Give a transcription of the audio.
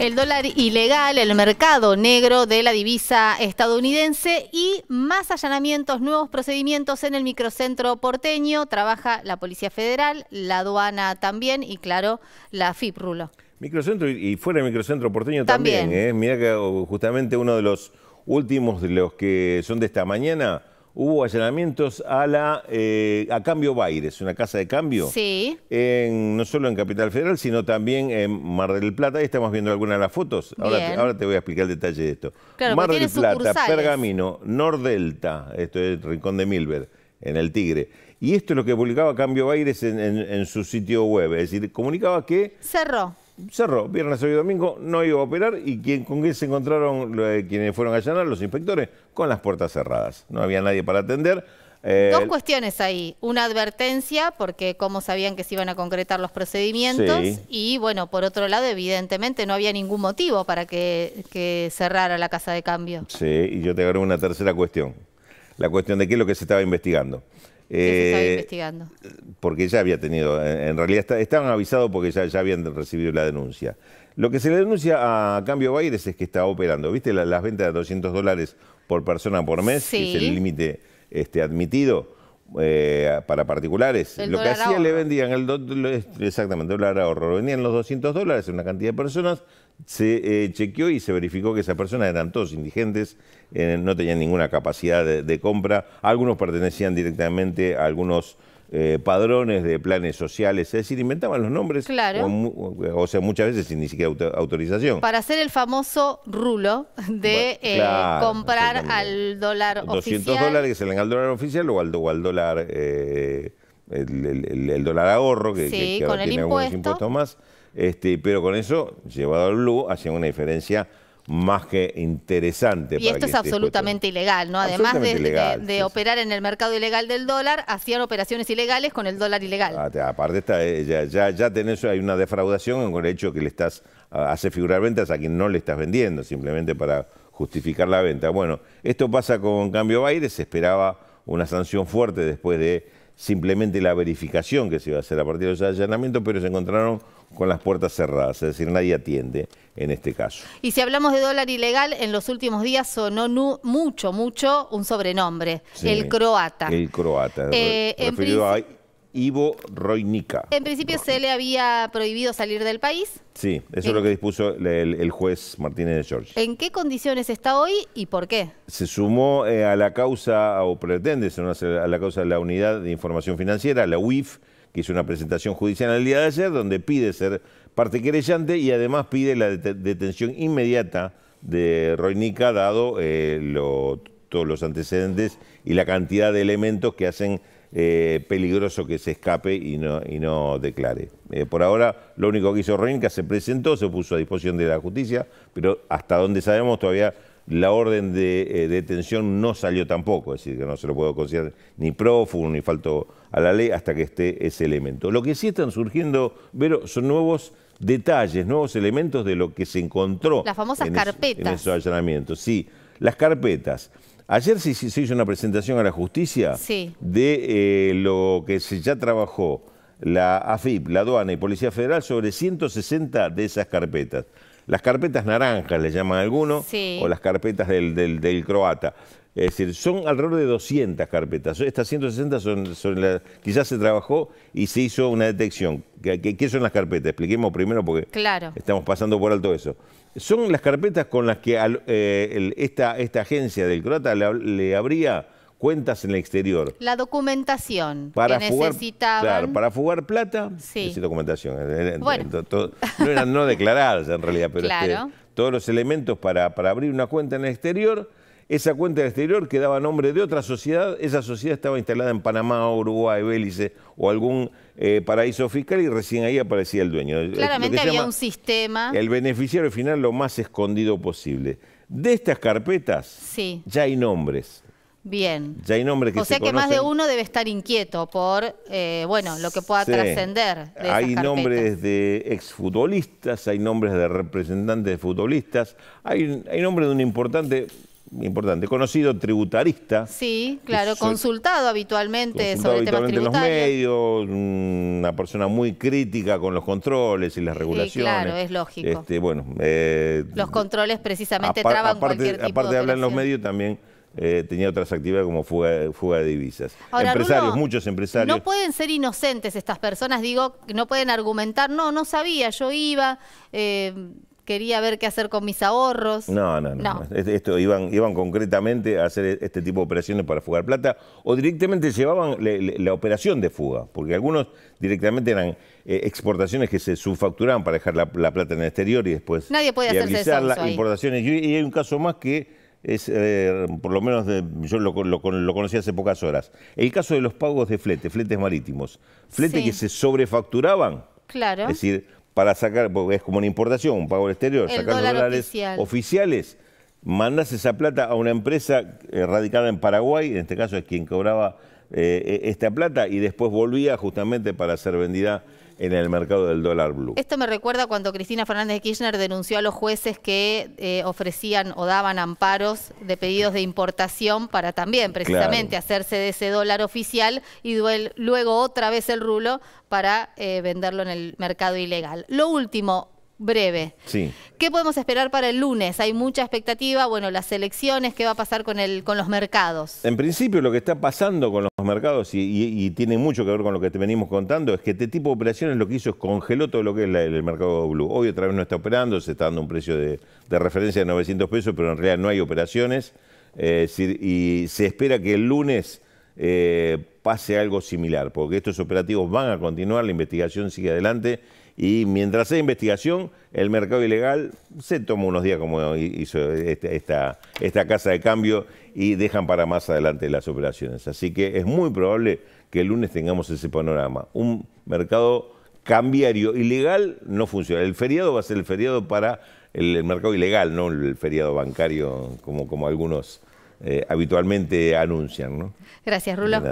el dólar ilegal, el mercado negro de la divisa estadounidense y más allanamientos, nuevos procedimientos en el microcentro porteño. Trabaja la Policía Federal, la aduana también y claro, la FIP Rulo. Microcentro y fuera de microcentro porteño también. también ¿eh? Mirá que oh, justamente uno de los últimos de los que son de esta mañana hubo allanamientos a la eh, a Cambio Baires, una casa de cambio. Sí. no solo en Capital Federal, sino también en Mar del Plata. Ahí estamos viendo algunas de las fotos. Ahora, te voy a explicar el detalle de esto. Mar del Plata, Pergamino, Nordelta, esto es el Rincón de Milver, en el Tigre. Y esto es lo que publicaba Cambio Baires en, en su sitio web. Es decir, comunicaba que... Cerró cerró. Viernes, hoy y domingo no iba a operar y quien, con quién se encontraron quienes fueron a allanar, los inspectores, con las puertas cerradas. No había nadie para atender. Eh, Dos cuestiones ahí. Una advertencia, porque cómo sabían que se iban a concretar los procedimientos. Y bueno, por otro lado, evidentemente no había ningún motivo para que, cerrara la casa de cambio. Sí, y yo te agarré una tercera cuestión. La cuestión de qué es lo que se estaba investigando. Eh, porque ya había tenido, en realidad estaban avisados porque ya, habían recibido la denuncia. Lo que se le denuncia a Cambio Baires es que está operando, ¿viste? las ventas de 200 dólares por persona por mes, que es el límite este, admitido eh, para particulares. lo que hacía le vendían el dólar, exactamente, ahorro. Vendían los 200 dólares a una cantidad de personas, se eh, chequeó y se verificó que esas personas eran todos indigentes, eh, no tenían ninguna capacidad de, compra. Algunos pertenecían directamente a algunos eh, padrones de planes sociales, es decir, inventaban los nombres, o, sea, muchas veces sin ni siquiera autorización. Para hacer el famoso rulo de eh, comprar al dólar oficial. 200 dólares que se leen al dólar oficial o al, dólar, eh, el, dólar ahorro, que, tiene impuesto. algunos impuestos más, este, pero con eso llevado al blue hacían una diferencia más que interesante. Y esto es absolutamente ilegal, ¿no? Además de, operar en el mercado ilegal del dólar, hacían operaciones ilegales con el dólar ilegal. Ah, aparte, está, eh, ya, ya, ya tenés, hay una defraudación con el hecho que le estás, hace figurar ventas a quien no le estás vendiendo, simplemente para justificar la venta. Bueno, esto pasa con Cambio Baile, se esperaba una sanción fuerte después de simplemente la verificación que se iba a hacer a partir de los allanamientos, pero se encontraron con las puertas cerradas, es decir, nadie atiende en este caso. Y si hablamos de dólar ilegal, en los últimos días sonó mucho, mucho un sobrenombre, el croata. El croata, eh, a Ivo Roinica. En principio se le había prohibido salir del país. Sí, eso es lo que dispuso el, juez Martínez de George. ¿En qué condiciones está hoy y por qué? Se sumó eh, a la causa, o pretende a la causa de la Unidad de Información Financiera, la UIF, que hizo una presentación judicial el día de ayer, donde pide ser parte querellante y además pide la detención inmediata de Roinica, dado eh, todos los antecedentes y la cantidad de elementos que hacen eh, peligroso que se escape y no, declare. Eh, por ahora, lo único que hizo reinca se presentó, se puso a disposición de la justicia, pero hasta donde sabemos todavía la orden eh, de detención no salió tampoco, es decir, que no se lo puedo considerar ni prófugo ni falto a la ley hasta que esté ese elemento. Lo que sí están surgiendo, Vero, son nuevos detalles, nuevos elementos de lo que se encontró. en esos allanamientos, sí. Las carpetas. Ayer se, hizo una presentación a la justicia de eh, lo que se ya trabajó la AFIP, la aduana y Policía Federal sobre 160 de esas carpetas. Las carpetas naranjas, le llaman algunos, o las carpetas del, croata. Es decir, son alrededor de 200 carpetas. Estas 160 son, son las... Quizás se trabajó y se hizo una detección. ¿Qué, qué son las carpetas? Expliquemos primero porque estamos pasando por alto eso. Son las carpetas con las que eh, esta, esta agencia del croata le, le habría cuentas en el exterior. La documentación para que fugar, para fugar plata, sí. documentación. Eh, eh, no eran no declaradas en realidad, pero este, todos los elementos para, abrir una cuenta en el exterior esa cuenta en el exterior quedaba daba nombre de otra sociedad, esa sociedad estaba instalada en Panamá, Uruguay, Bélice o algún eh, paraíso fiscal y recién ahí aparecía el dueño. Claramente había un sistema. El beneficiario final lo más escondido posible. De estas carpetas sí. ya hay nombres. Bien. Ya hay nombres que o sea que más de uno debe estar inquieto por eh, bueno lo que pueda trascender. hay nombres de exfutbolistas, hay nombres de representantes de futbolistas, hay, hay nombres de un importante importante, conocido tributarista. Sí, claro, consultado habitualmente sobre temas tributarios. en los medios, una persona muy crítica con los controles y las regulaciones. Sí, claro, es lógico. Este, bueno, eh, los controles precisamente traban cualquier tipo de hablar en los medios, también eh, tenía otras actividades como fuga, de divisas. empresarios, muchos empresarios. No pueden ser inocentes estas personas, digo, no pueden argumentar, no, no sabía, yo iba... Eh, quería ver qué hacer con mis ahorros. No, no, no. Esto, iban, iban concretamente a hacer este tipo de operaciones para fugar plata o directamente llevaban la operación de fuga, porque algunos directamente eran eh, exportaciones que se subfacturaban para dejar la, plata en el exterior y después... Nadie puede importaciones. y hay un caso más que es, eh, por lo menos yo lo, conocí hace pocas horas, el caso de los pagos de flete, fletes marítimos. flete que se sobrefacturaban. Claro. Es decir, para sacar, es como una importación, un pago al exterior, sacar dólares oficiales, mandas esa plata a una empresa eh, radicada en Paraguay, en este caso es quien cobraba eh, e, esta plata, y después volvía justamente para ser vendida en el mercado del dólar blue. Esto me recuerda cuando Cristina Fernández de Kirchner denunció a los jueces que eh, ofrecían o daban amparos de pedidos de importación para también precisamente hacerse de ese dólar oficial y luego otra vez el rulo para eh, venderlo en el mercado ilegal. Lo último, breve. Sí. ¿Qué podemos esperar para el lunes? Hay mucha expectativa, bueno, las elecciones, ¿qué va a pasar con, el, con los mercados? En principio lo que está pasando con los mercados, y, tiene mucho que ver con lo que te venimos contando, es que este tipo de operaciones lo que hizo es congeló todo lo que es el mercado blue. Hoy otra vez no está operando, se está dando un precio de, referencia de 900 pesos, pero en realidad no hay operaciones. Eh, y se espera que el lunes eh, pase algo similar, porque estos operativos van a continuar, la investigación sigue adelante y mientras hay investigación, el mercado ilegal se toma unos días como hizo este, esta, esta casa de cambio y dejan para más adelante las operaciones. Así que es muy probable que el lunes tengamos ese panorama. Un mercado cambiario ilegal no funciona. El feriado va a ser el feriado para el mercado ilegal, no el feriado bancario como, como algunos eh, habitualmente anuncian. ¿no? Gracias, Rulo.